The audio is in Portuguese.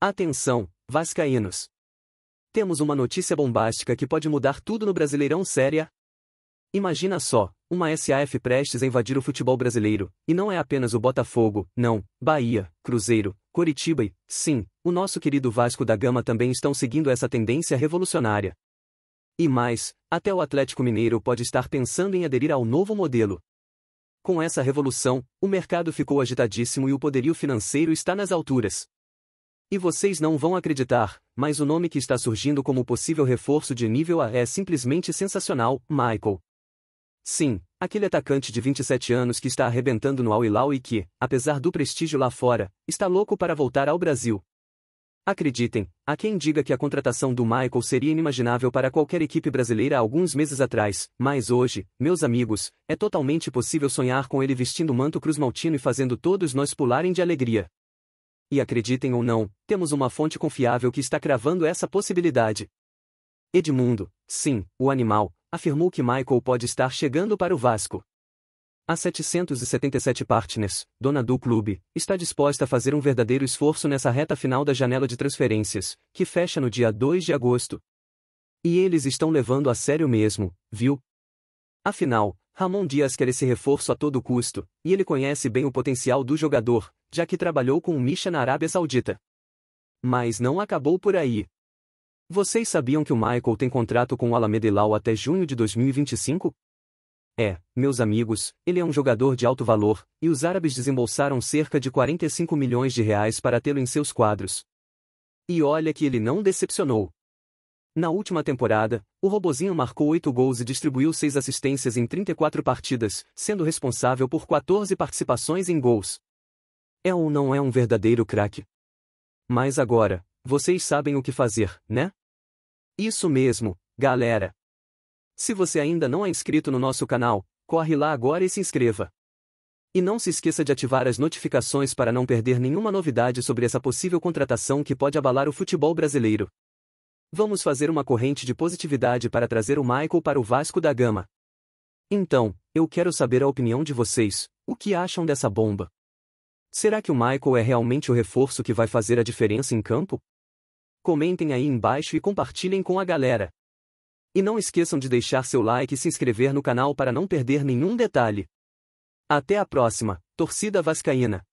Atenção, Vascaínos! Temos uma notícia bombástica que pode mudar tudo no Brasileirão Séria. Imagina só, uma SAF prestes a invadir o futebol brasileiro, e não é apenas o Botafogo, não, Bahia, Cruzeiro, Coritiba e, sim, o nosso querido Vasco da Gama também estão seguindo essa tendência revolucionária. E mais, até o Atlético Mineiro pode estar pensando em aderir ao novo modelo. Com essa revolução, o mercado ficou agitadíssimo e o poderio financeiro está nas alturas. E vocês não vão acreditar, mas o nome que está surgindo como possível reforço de nível A é simplesmente sensacional, Michael. Sim, aquele atacante de 27 anos que está arrebentando no Al Hilal e que, apesar do prestígio lá fora, está louco para voltar ao Brasil. Acreditem, há quem diga que a contratação do Michael seria inimaginável para qualquer equipe brasileira há alguns meses atrás, mas hoje, meus amigos, é totalmente possível sonhar com ele vestindo o manto cruzmaltino e fazendo todos nós pularem de alegria e acreditem ou não, temos uma fonte confiável que está cravando essa possibilidade. Edmundo, sim, o animal, afirmou que Michael pode estar chegando para o Vasco. A 777 Partners, dona do clube, está disposta a fazer um verdadeiro esforço nessa reta final da janela de transferências, que fecha no dia 2 de agosto. E eles estão levando a sério mesmo, viu? Afinal, Ramon Dias quer esse reforço a todo custo, e ele conhece bem o potencial do jogador, já que trabalhou com o Misha na Arábia Saudita. Mas não acabou por aí. Vocês sabiam que o Michael tem contrato com o Alamedelau até junho de 2025? É, meus amigos, ele é um jogador de alto valor, e os árabes desembolsaram cerca de 45 milhões de reais para tê-lo em seus quadros. E olha que ele não decepcionou. Na última temporada, o Robozinho marcou 8 gols e distribuiu 6 assistências em 34 partidas, sendo responsável por 14 participações em gols. É ou não é um verdadeiro craque? Mas agora, vocês sabem o que fazer, né? Isso mesmo, galera! Se você ainda não é inscrito no nosso canal, corre lá agora e se inscreva. E não se esqueça de ativar as notificações para não perder nenhuma novidade sobre essa possível contratação que pode abalar o futebol brasileiro. Vamos fazer uma corrente de positividade para trazer o Michael para o Vasco da Gama. Então, eu quero saber a opinião de vocês, o que acham dessa bomba? Será que o Michael é realmente o reforço que vai fazer a diferença em campo? Comentem aí embaixo e compartilhem com a galera. E não esqueçam de deixar seu like e se inscrever no canal para não perder nenhum detalhe. Até a próxima, torcida vascaína!